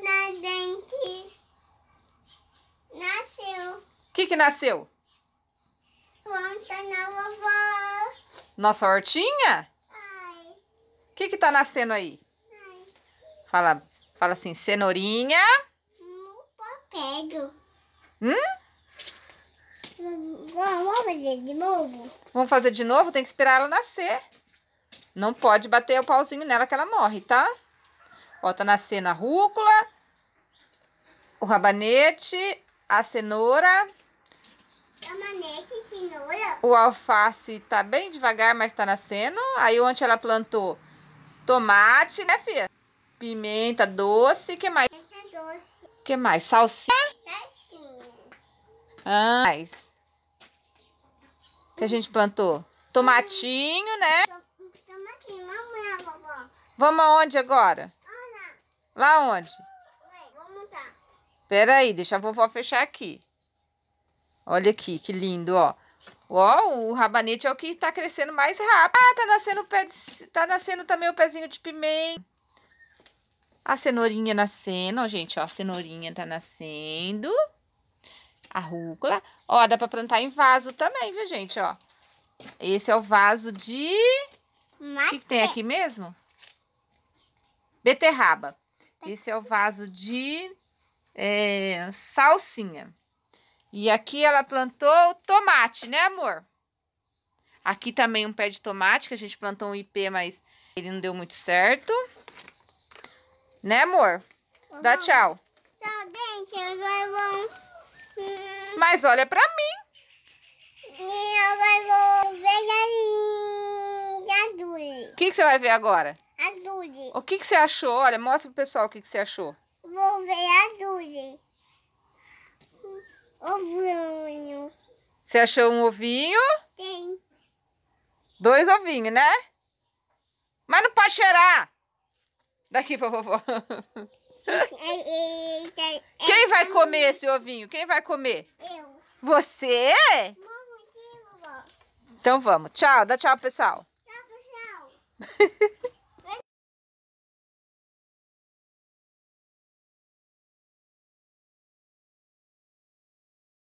na dente nasceu. O que que nasceu? Planta na vovó. Nossa hortinha? Ai. O que que tá nascendo aí? Ai. Fala, fala assim, cenourinha. No papel. Hum? Vamos fazer de novo? Vamos fazer de novo? Tem que esperar ela nascer. Não pode bater o pauzinho nela que ela morre, tá? Ó, tá nascendo a rúcula, o rabanete, a cenoura. Rabanete, cenoura. O alface tá bem devagar, mas tá nascendo. Aí onde ela plantou tomate, né, filha? Pimenta doce, que mais? Pimenta doce. Que mais? Salsinha? Salsinha. Ah, mais. Que a gente plantou? Tomatinho, né? Tomatinho, mamãe, vovó. Vamos aonde agora? Lá onde? Pera aí, deixa a vovó fechar aqui. Olha aqui, que lindo, ó. Ó, o rabanete é o que tá crescendo mais rápido. Ah, tá nascendo, pé de... tá nascendo também o pezinho de pimenta. A cenourinha nascendo, ó, gente, ó. A cenourinha tá nascendo. A rúcula. Ó, dá pra plantar em vaso também, viu, gente, ó. Esse é o vaso de... O que, que tem aqui mesmo? Beterraba. Esse é o vaso de é, salsinha. E aqui ela plantou tomate, né, amor? Aqui também um pé de tomate, que a gente plantou um IP, mas ele não deu muito certo. Né, amor? Uhum. Dá tchau. Tchau, gente. Agora vou. Hum, mas olha pra mim. E agora vou ver galinha azul. O que, que você vai ver agora? a O que, que você achou? Olha, mostra pro pessoal o que, que você achou. Vou ver a Ovinho. Você achou um ovinho? Tem. Dois ovinhos, né? Mas não pode cheirar. Daqui pra vovó. Quem vai é, é, comer é. esse ovinho? Quem vai comer? Eu. Você? Então vamos. Tchau. Dá tchau, pessoal.